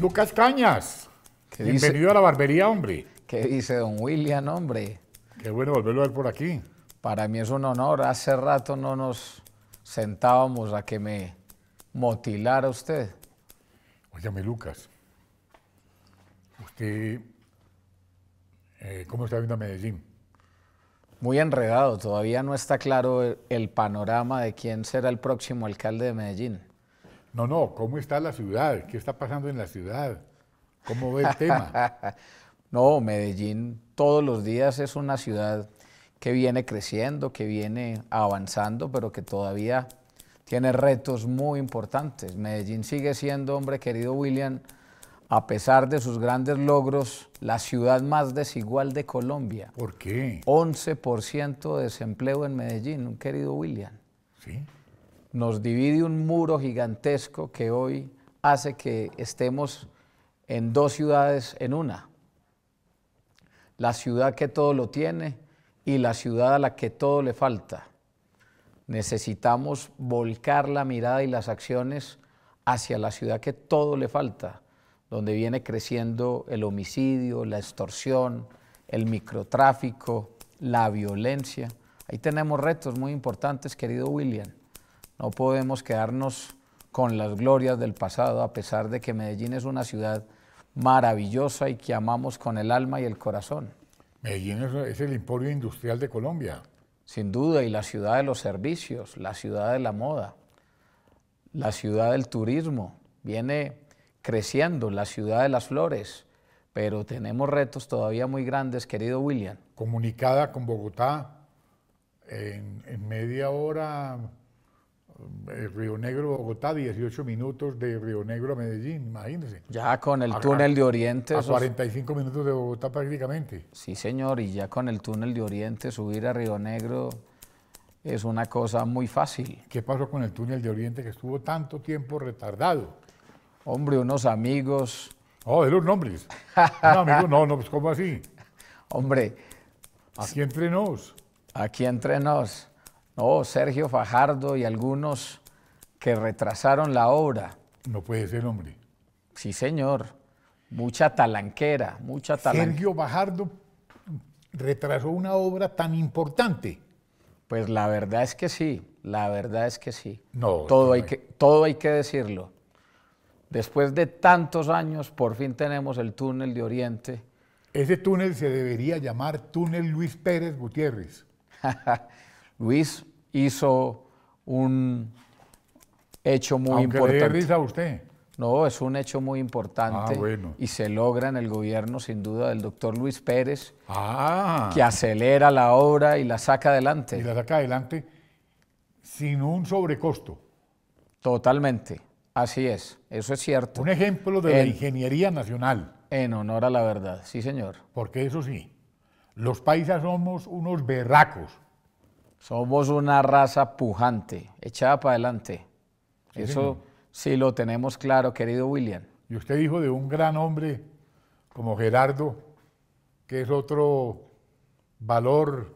Lucas Cañas, bienvenido a la barbería, hombre. ¿Qué dice don William, hombre? Qué bueno volverlo a ver por aquí. Para mí es un honor. Hace rato no nos sentábamos a que me motilara usted. Óyame, Lucas. Usted, eh, ¿cómo está viendo Medellín? Muy enredado. Todavía no está claro el panorama de quién será el próximo alcalde de Medellín. No, no, ¿cómo está la ciudad? ¿Qué está pasando en la ciudad? ¿Cómo ve el tema? no, Medellín todos los días es una ciudad que viene creciendo, que viene avanzando, pero que todavía tiene retos muy importantes. Medellín sigue siendo, hombre querido William, a pesar de sus grandes logros, la ciudad más desigual de Colombia. ¿Por qué? 11% de desempleo en Medellín, querido William. Sí nos divide un muro gigantesco que hoy hace que estemos en dos ciudades en una. La ciudad que todo lo tiene y la ciudad a la que todo le falta. Necesitamos volcar la mirada y las acciones hacia la ciudad que todo le falta, donde viene creciendo el homicidio, la extorsión, el microtráfico, la violencia. Ahí tenemos retos muy importantes, querido William. No podemos quedarnos con las glorias del pasado, a pesar de que Medellín es una ciudad maravillosa y que amamos con el alma y el corazón. Medellín es, el emporio industrial de Colombia. Sin duda, y la ciudad de los servicios, la ciudad de la moda, la ciudad del turismo, viene creciendo, la ciudad de las flores, pero tenemos retos todavía muy grandes, querido William. Comunicada con Bogotá, en media hora Río Negro, Bogotá, 18 minutos de Río Negro a Medellín, imagínense. Ya con el túnel de Oriente. A 45 minutos de Bogotá prácticamente. Sí, señor, y ya con el túnel de Oriente subir a Río Negro es una cosa muy fácil. ¿Qué pasó con el túnel de Oriente que estuvo tanto tiempo retardado? Hombre, unos amigos. Oh, de los nombres. No, amigos, no, no, pues ¿cómo así? Hombre. Aquí entre nos. Aquí entre nos no, oh, Sergio Fajardo y algunos que retrasaron la obra. No puede ser, hombre. Sí, señor. Mucha talanquera, mucha talanquera. Sergio Fajardo retrasó una obra tan importante. Pues la verdad es que sí, la verdad es que sí. No, todo, hay. que, todo hay que decirlo. Después de tantos años, por fin tenemos el túnel de Oriente. Ese túnel se debería llamar Túnel Luis Pérez Gutiérrez. Luis hizo un hecho muy importante. Le usted. No, es un hecho muy importante ah, bueno. y se logra en el gobierno, sin duda, del doctor Luis Pérez, ah. que acelera la obra y la saca adelante. Y la saca adelante sin un sobrecosto. Totalmente, así es, eso es cierto. Un ejemplo de la ingeniería nacional. En honor a la verdad, sí señor. Porque eso sí, los paisas somos unos berracos somos una raza pujante, echada para adelante. Eso sí lo tenemos claro, querido William. Y usted dijo de un gran hombre como Gerardo, que es otro valor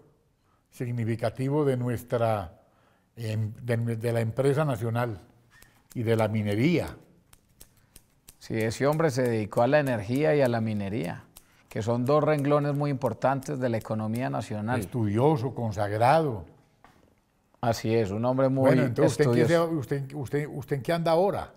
significativo de nuestra em, de, de, la empresa nacional y de la minería. Sí, ese hombre se dedicó a la energía y a la minería que son dos renglones muy importantes de la economía nacional. Estudioso, consagrado. Así es, un hombre muy bueno, entonces, Usted, usted, usted, en qué anda ahora?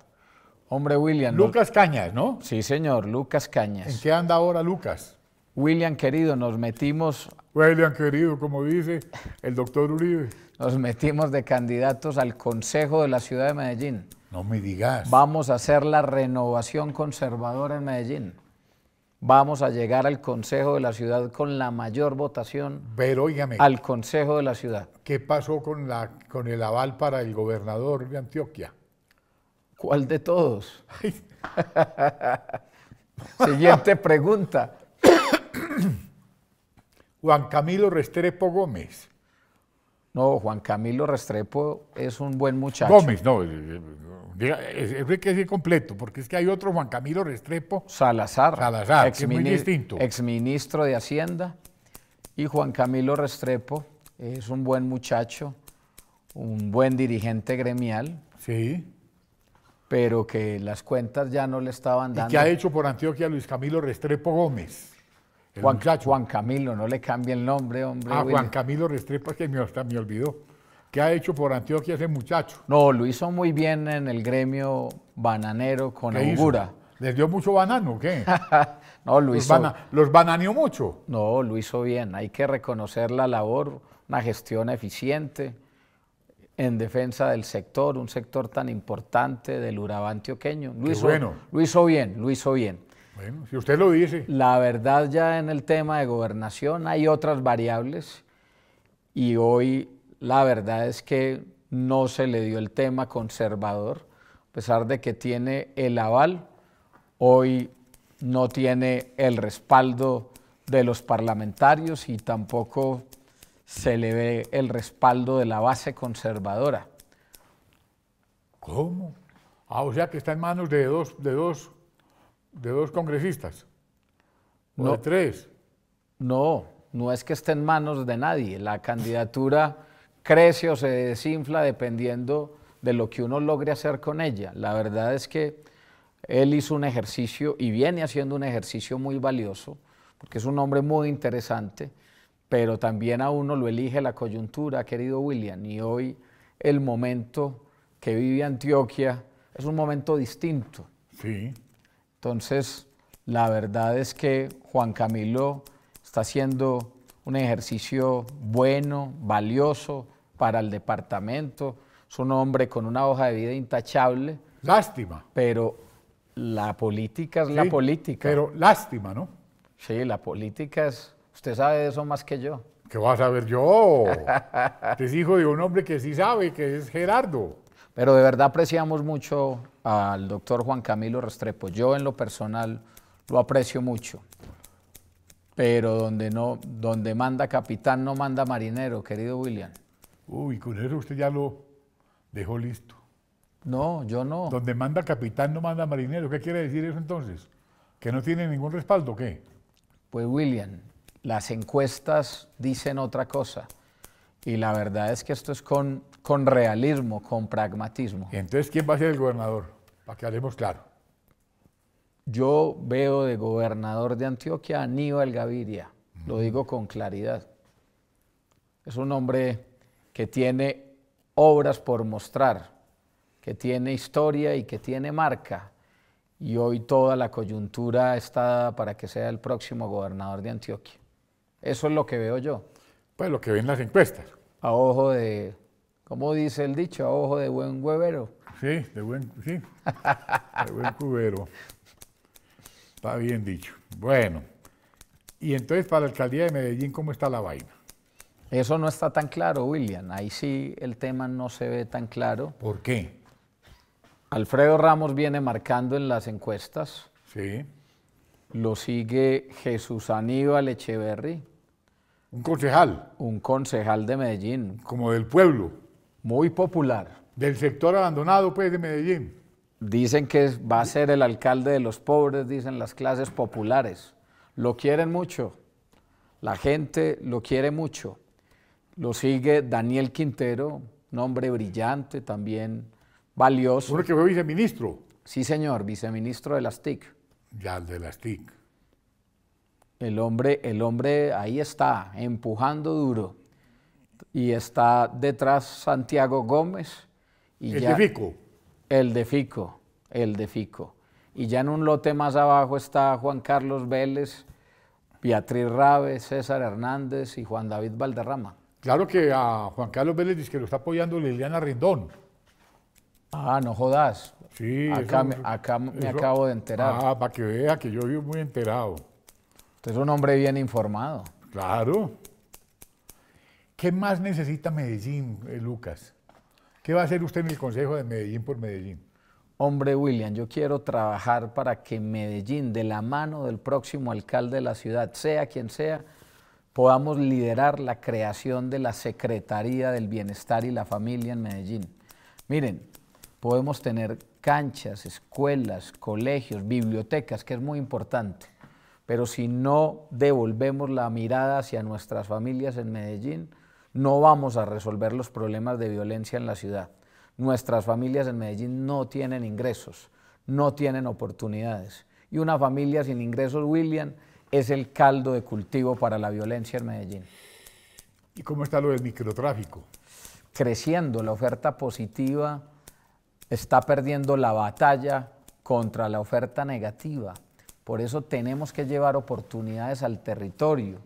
Hombre, William. Lucas Cañas, ¿no? Sí, señor, Lucas Cañas. ¿En qué anda ahora Lucas? William, querido, nos metimos... William, querido, como dice el doctor Uribe. Nos metimos de candidatos al Consejo de la Ciudad de Medellín. No me digas. Vamos a hacer la renovación conservadora en Medellín vamos a llegar al Consejo de la Ciudad con la mayor votación Pero, al Consejo de la Ciudad. ¿Qué pasó con, la, con el aval para el gobernador de Antioquia? ¿Cuál de todos? Siguiente pregunta. Juan Camilo Restrepo Gómez no, Juan Camilo Restrepo es un buen muchacho. Gómez, no, eh, eh, es hay que decir completo, porque es que hay otro Juan Camilo Restrepo. Salazar, Salazar ex ministro de Hacienda. Y Juan Camilo Restrepo es un buen muchacho, un buen dirigente gremial. Sí. Pero que las cuentas ya no le estaban dando. ¿Y qué ha hecho por Antioquia Luis Camilo Restrepo Gómez? Juan, Camilo, no le cambie el nombre, hombre. Ah, Juan Camilo Restrepo, que me, hasta me olvidó. ¿Qué ha hecho por Antioquia ese muchacho? No, lo hizo muy bien en el gremio bananero con Augura. ¿Les dio mucho banano o qué? no, lo hizo. ¿Los bananeó mucho? No, lo hizo bien. Hay que reconocer la labor, una gestión eficiente en defensa del sector, un sector tan importante del Urabá antioqueño. lo hizo bien, lo hizo bien. Bueno, si usted lo dice. La verdad ya en el tema de gobernación hay otras variables y hoy la verdad es que no se le dio el tema conservador, a pesar de que tiene el aval, hoy no tiene el respaldo de los parlamentarios y tampoco se le ve el respaldo de la base conservadora. ¿Cómo? Ah, o sea que está en manos de dos, de dos de dos congresistas. ¿O no, de tres. No, no es que esté en manos de nadie. La candidatura crece o se desinfla dependiendo de lo que uno logre hacer con ella. La verdad es que él hizo un ejercicio y viene haciendo un ejercicio muy valioso, porque es un hombre muy interesante, pero también a uno lo elige la coyuntura, querido William, y hoy el momento que vive Antioquia es un momento distinto. Sí. Entonces, la verdad es que Juan Camilo está haciendo un ejercicio bueno, valioso para el departamento. Es un hombre con una hoja de vida intachable. Lástima. Pero la política es la política. Pero lástima, ¿no? Sí, la política es... Usted sabe de eso más que yo. ¿Qué va a saber yo? Te es hijo de un hombre que sí sabe, que es Gerardo. Pero de verdad apreciamos mucho al doctor Juan Camilo Restrepo. Yo en lo personal lo aprecio mucho. Pero donde no, donde manda capitán no manda marinero, querido William. Uy, con eso usted ya lo dejó listo. No, yo no. Donde manda capitán no manda marinero. ¿Qué quiere decir eso entonces? ¿Que no tiene ningún respaldo o qué? Pues William, las encuestas dicen otra cosa. Y la verdad es que esto es con con realismo, con pragmatismo. Entonces, ¿quién va a ser el gobernador? Para que hablemos claro. Yo veo de gobernador de Antioquia a Aníbal Gaviria, lo digo con claridad. Es un hombre que tiene obras por mostrar, que tiene historia y que tiene marca. Y hoy toda la coyuntura está para que sea el próximo gobernador de Antioquia. Eso es lo que veo yo. Pues lo que ven las encuestas. A ojo de como dice el dicho, a ojo de buen huevero. Sí, de buen, sí. cubero. Está bien dicho. Bueno, y entonces para la alcaldía de Medellín, ¿cómo está la vaina? Eso no está tan claro, William. Ahí sí el tema no se ve tan claro. ¿Por qué? Alfredo Ramos viene marcando en las encuestas. Sí. Lo sigue Jesús Aníbal Echeverry. Un concejal. Un concejal de Medellín. Como del pueblo. Muy popular. Del sector abandonado, pues, de Medellín. Dicen que va a ser el alcalde de los pobres, dicen las clases populares. Lo quieren mucho. La gente lo quiere mucho. Lo sigue Daniel Quintero, nombre brillante, también valioso. Uno que fue viceministro. Sí, señor, viceministro de las TIC. Ya, de las TIC. El hombre, el hombre ahí está, empujando duro y está detrás Santiago Gómez. Y el de Fico. El de Fico, el de Fico. Y ya en un lote más abajo está Juan Carlos Vélez, Beatriz Rabe, César Hernández y Juan David Valderrama. Claro que a Juan Carlos Vélez dice que lo está apoyando Liliana Rindón. Ah, no jodas. Sí. Acá, me, me acabo de enterar. Ah, para que vea que yo vivo muy enterado. Usted es un hombre bien informado. Claro. ¿Qué más necesita Medellín, eh, Lucas? ¿Qué va a hacer usted en el Consejo de Medellín por Medellín? Hombre, William, yo quiero trabajar para que Medellín, de la mano del próximo alcalde de la ciudad, sea quien sea, podamos liderar la creación de la Secretaría del Bienestar y la Familia en Medellín. Miren, podemos tener canchas, escuelas, colegios, bibliotecas, que es muy importante, pero si no devolvemos la mirada hacia nuestras familias en Medellín, no vamos a resolver los problemas de violencia en la ciudad. Nuestras familias en Medellín no tienen ingresos, no tienen oportunidades. Y una familia sin ingresos, William, es el caldo de cultivo para la violencia en Medellín. ¿Y cómo está lo del microtráfico? Creciendo, la oferta positiva está perdiendo la batalla contra la oferta negativa. Por eso tenemos que llevar oportunidades al territorio,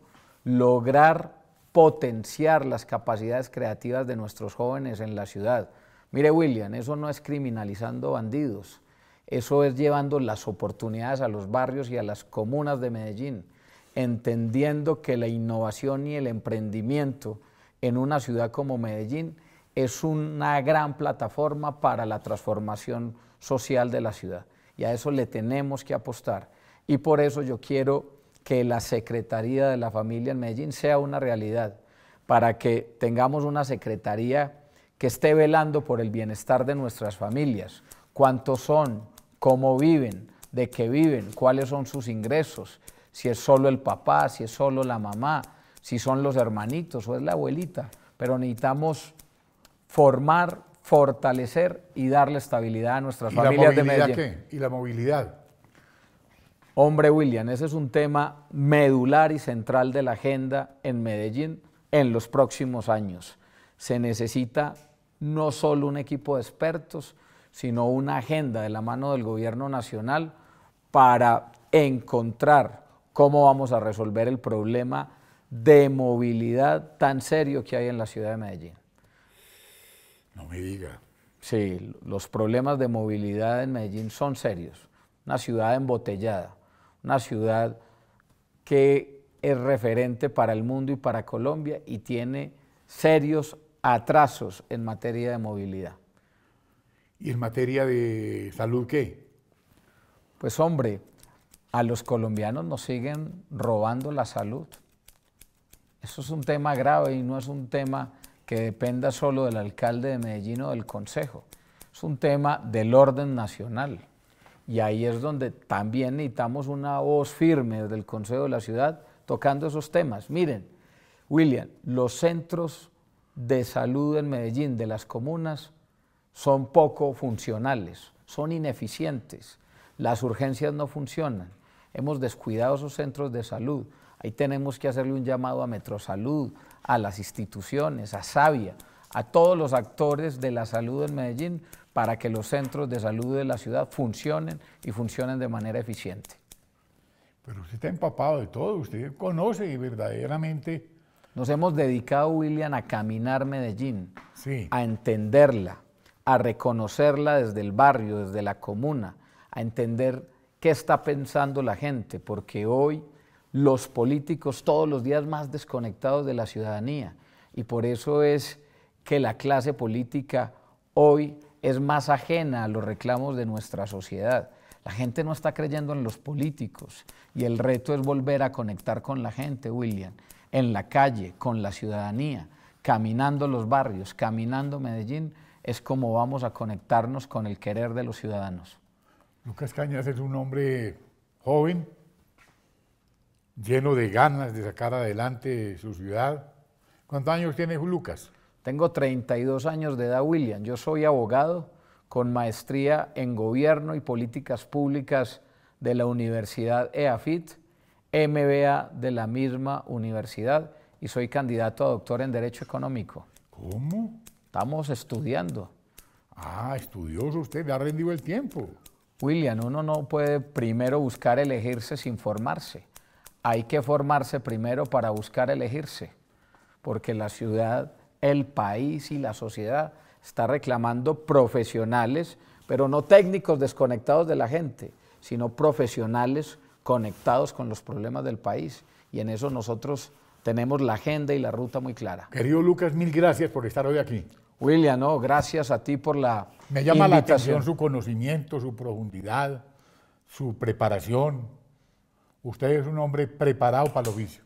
lograr potenciar las capacidades creativas de nuestros jóvenes en la ciudad. Mire William, eso no es criminalizando bandidos, eso es llevando las oportunidades a los barrios y a las comunas de Medellín, entendiendo que la innovación y el emprendimiento en una ciudad como Medellín es una gran plataforma para la transformación social de la ciudad. Y a eso le tenemos que apostar. Y por eso yo quiero que la Secretaría de la Familia en Medellín sea una realidad, para que tengamos una Secretaría que esté velando por el bienestar de nuestras familias, cuántos son, cómo viven, de qué viven, cuáles son sus ingresos, si es solo el papá, si es solo la mamá, si son los hermanitos o es la abuelita, pero necesitamos formar, fortalecer y darle estabilidad a nuestras familias la de Medellín. ¿Y la movilidad? Hombre, William, ese es un tema medular y central de la agenda en Medellín en los próximos años. Se necesita no solo un equipo de expertos, sino una agenda de la mano del gobierno nacional para encontrar cómo vamos a resolver el problema de movilidad tan serio que hay en la ciudad de Medellín. No me diga. Sí, los problemas de movilidad en Medellín son serios. Una ciudad embotellada, una ciudad que es referente para el mundo y para Colombia y tiene serios atrasos en materia de movilidad. ¿Y en materia de salud qué? Pues hombre, a los colombianos nos siguen robando la salud. Eso es un tema grave y no es un tema que dependa solo del alcalde de Medellín o del Consejo. Es un tema del orden nacional. Y ahí es donde también necesitamos una voz firme desde el Consejo de la Ciudad tocando esos temas. Miren, William, los centros de salud en Medellín, de las comunas, son poco funcionales, son ineficientes, las urgencias no funcionan, hemos descuidado esos centros de salud, ahí tenemos que hacerle un llamado a Metrosalud, a las instituciones, a Sabia, a todos los actores de la salud en Medellín para que los centros de salud de la ciudad funcionen y funcionen de manera eficiente. Pero usted está empapado de todo, usted conoce verdaderamente. Nos hemos dedicado, William, a caminar Medellín, a entenderla, a reconocerla desde el barrio, desde la comuna, a entender qué está pensando la gente, porque hoy los políticos todos los días más desconectados de la ciudadanía y por eso es que la clase política hoy es más ajena a los reclamos de nuestra sociedad. La gente no está creyendo en los políticos y el reto es volver a conectar con la gente, William, en la calle, con la ciudadanía, caminando los barrios, caminando Medellín, es como vamos a conectarnos con el querer de los ciudadanos. Lucas Cañas es un hombre joven, lleno de ganas de sacar adelante su ciudad. ¿Cuántos años tiene Lucas? Tengo 32 años de edad, William. Yo soy abogado con maestría en Gobierno y Políticas Públicas de la Universidad EAFIT, MBA de la misma universidad y soy candidato a doctor en Derecho Económico. ¿Cómo? Estamos estudiando. Ah, estudioso usted, ha rendido el tiempo. William, uno no puede primero buscar elegirse sin formarse. Hay que formarse primero para buscar elegirse, porque la ciudad el país y la sociedad está reclamando profesionales, pero no técnicos desconectados de la gente, sino profesionales conectados con los problemas del país. Y en eso nosotros tenemos la agenda y la ruta muy clara. Querido Lucas, mil gracias por estar hoy aquí. William, no, gracias a ti por la Me llama la atención su conocimiento, su profundidad, su preparación. Usted es un hombre preparado para el oficio.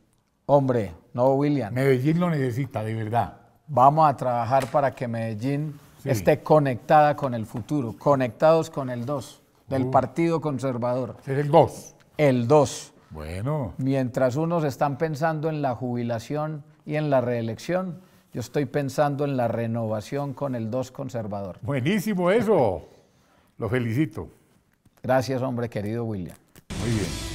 Hombre, no, William. Medellín lo necesita, de verdad vamos a trabajar para que Medellín esté conectada con el futuro, conectados con el 2, del uh. Partido Conservador. Es el 2. El 2. Bueno. Mientras unos están pensando en la jubilación y en la reelección, yo estoy pensando en la renovación con el 2 conservador. Buenísimo eso. Lo felicito. Gracias, hombre querido William. Muy bien.